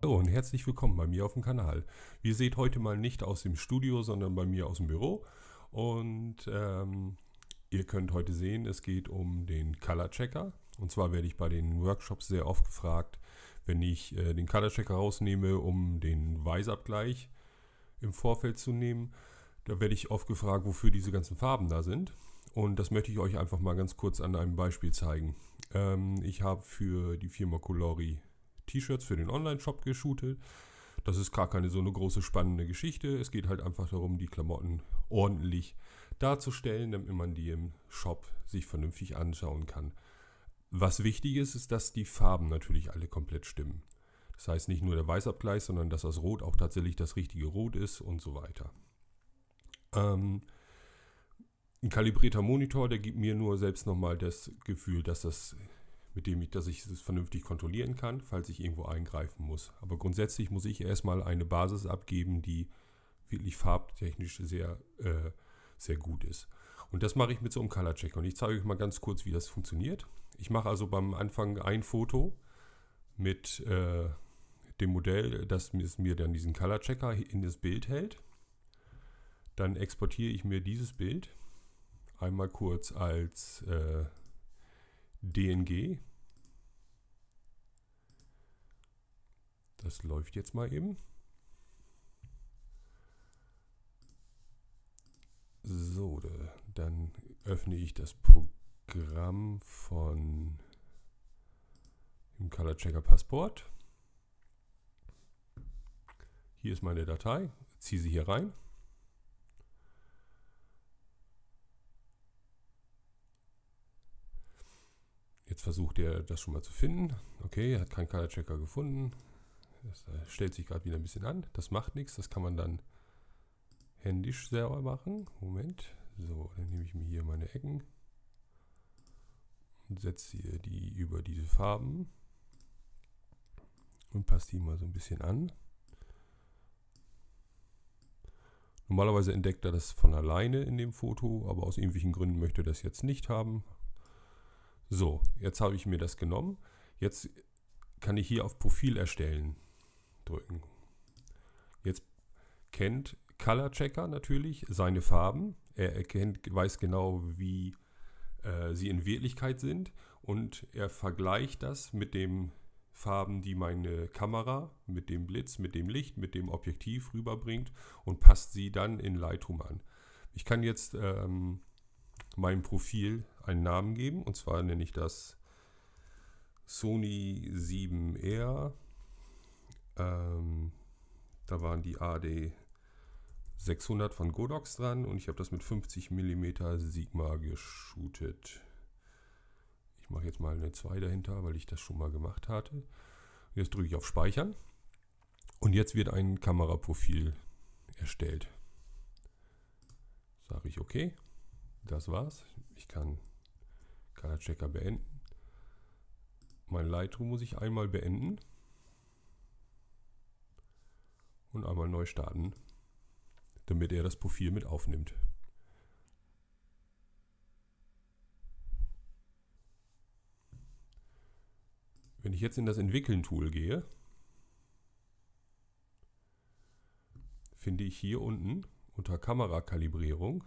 Hallo und herzlich willkommen bei mir auf dem Kanal. Wie ihr seht, heute mal nicht aus dem Studio, sondern bei mir aus dem Büro. Und ähm, ihr könnt heute sehen, es geht um den Color Checker. Und zwar werde ich bei den Workshops sehr oft gefragt, wenn ich äh, den Color Checker rausnehme, um den Weißabgleich im Vorfeld zu nehmen. Da werde ich oft gefragt, wofür diese ganzen Farben da sind. Und das möchte ich euch einfach mal ganz kurz an einem Beispiel zeigen. Ähm, ich habe für die Firma Colori T-Shirts für den Online-Shop geshootet. Das ist gar keine so eine große spannende Geschichte. Es geht halt einfach darum, die Klamotten ordentlich darzustellen, damit man die im Shop sich vernünftig anschauen kann. Was wichtig ist, ist, dass die Farben natürlich alle komplett stimmen. Das heißt nicht nur der Weißabgleich, sondern dass das Rot auch tatsächlich das richtige Rot ist und so weiter. Ähm, ein kalibrierter Monitor, der gibt mir nur selbst nochmal das Gefühl, dass das mit dem ich, dass ich es vernünftig kontrollieren kann, falls ich irgendwo eingreifen muss. Aber grundsätzlich muss ich erstmal eine Basis abgeben, die wirklich farbtechnisch sehr, äh, sehr gut ist. Und das mache ich mit so einem Color Checker. Und ich zeige euch mal ganz kurz, wie das funktioniert. Ich mache also beim Anfang ein Foto mit äh, dem Modell, das mir dann diesen Color Checker in das Bild hält. Dann exportiere ich mir dieses Bild einmal kurz als äh, DNG Das läuft jetzt mal eben. So, dann öffne ich das Programm von im Color Checker Passport. Hier ist meine Datei, ziehe sie hier rein. Jetzt versucht er das schon mal zu finden. Okay, er hat keinen Color Checker gefunden. Das äh, stellt sich gerade wieder ein bisschen an. Das macht nichts. Das kann man dann händisch selber machen. Moment. So, dann nehme ich mir hier meine Ecken und setze hier die über diese Farben und passe die mal so ein bisschen an. Normalerweise entdeckt er das von alleine in dem Foto, aber aus irgendwelchen Gründen möchte er das jetzt nicht haben. So, jetzt habe ich mir das genommen. Jetzt kann ich hier auf Profil erstellen drücken. Jetzt kennt Color Checker natürlich seine Farben. Er erkennt, weiß genau, wie äh, sie in Wirklichkeit sind und er vergleicht das mit den Farben, die meine Kamera mit dem Blitz, mit dem Licht, mit dem Objektiv rüberbringt und passt sie dann in Lightroom an. Ich kann jetzt ähm, meinem Profil einen Namen geben und zwar nenne ich das Sony 7R ähm, da waren die AD 600 von Godox dran und ich habe das mit 50 mm Sigma geshootet. Ich mache jetzt mal eine 2 dahinter, weil ich das schon mal gemacht hatte. Jetzt drücke ich auf Speichern und jetzt wird ein Kameraprofil erstellt. Sage ich OK. Das war's. Ich kann Color Checker beenden. Mein Lightroom muss ich einmal beenden und einmal neu starten, damit er das Profil mit aufnimmt. Wenn ich jetzt in das Entwickeln-Tool gehe, finde ich hier unten unter Kamerakalibrierung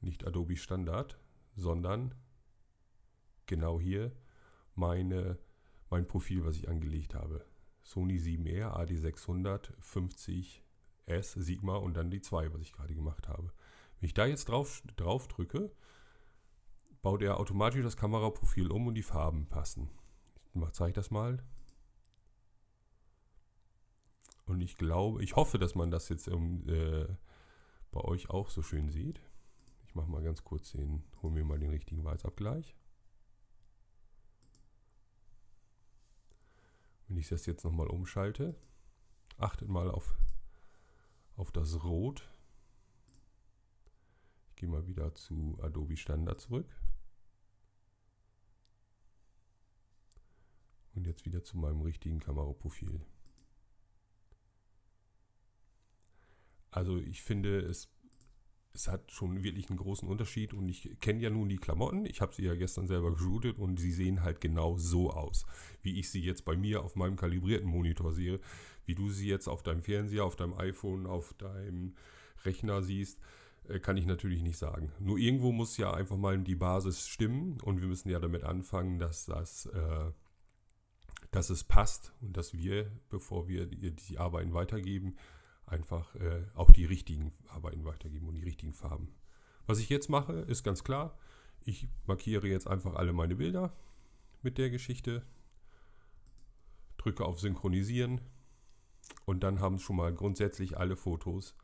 nicht Adobe Standard, sondern genau hier meine, mein Profil, was ich angelegt habe. Sony 7R, AD600, 50S, Sigma und dann die 2, was ich gerade gemacht habe. Wenn ich da jetzt drauf, drauf drücke, baut er automatisch das Kameraprofil um und die Farben passen. Ich zeige das mal. Und ich glaube, ich hoffe, dass man das jetzt ähm, äh, bei euch auch so schön sieht. Ich mache mal ganz kurz den, hol mir mal den richtigen Weißabgleich. Wenn ich das jetzt nochmal umschalte, achtet mal auf, auf das Rot. Ich gehe mal wieder zu Adobe Standard zurück. Und jetzt wieder zu meinem richtigen Kameraprofil. Also ich finde, es es hat schon wirklich einen großen Unterschied und ich kenne ja nun die Klamotten. Ich habe sie ja gestern selber geshootet und sie sehen halt genau so aus, wie ich sie jetzt bei mir auf meinem kalibrierten Monitor sehe, wie du sie jetzt auf deinem Fernseher, auf deinem iPhone, auf deinem Rechner siehst äh, kann ich natürlich nicht sagen. Nur irgendwo muss ja einfach mal die Basis stimmen und wir müssen ja damit anfangen, dass das, äh, dass es passt und dass wir, bevor wir die, die Arbeiten weitergeben, einfach äh, auch die richtigen Arbeiten weitergeben und die richtigen Farben. Was ich jetzt mache, ist ganz klar, ich markiere jetzt einfach alle meine Bilder mit der Geschichte, drücke auf Synchronisieren und dann haben schon mal grundsätzlich alle Fotos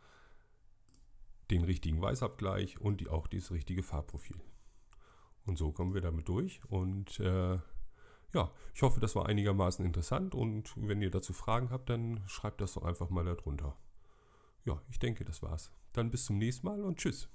den richtigen Weißabgleich und die, auch das richtige Farbprofil. Und so kommen wir damit durch. Und äh, ja, ich hoffe, das war einigermaßen interessant. Und wenn ihr dazu Fragen habt, dann schreibt das doch einfach mal darunter. Ja, ich denke, das war's. Dann bis zum nächsten Mal und tschüss.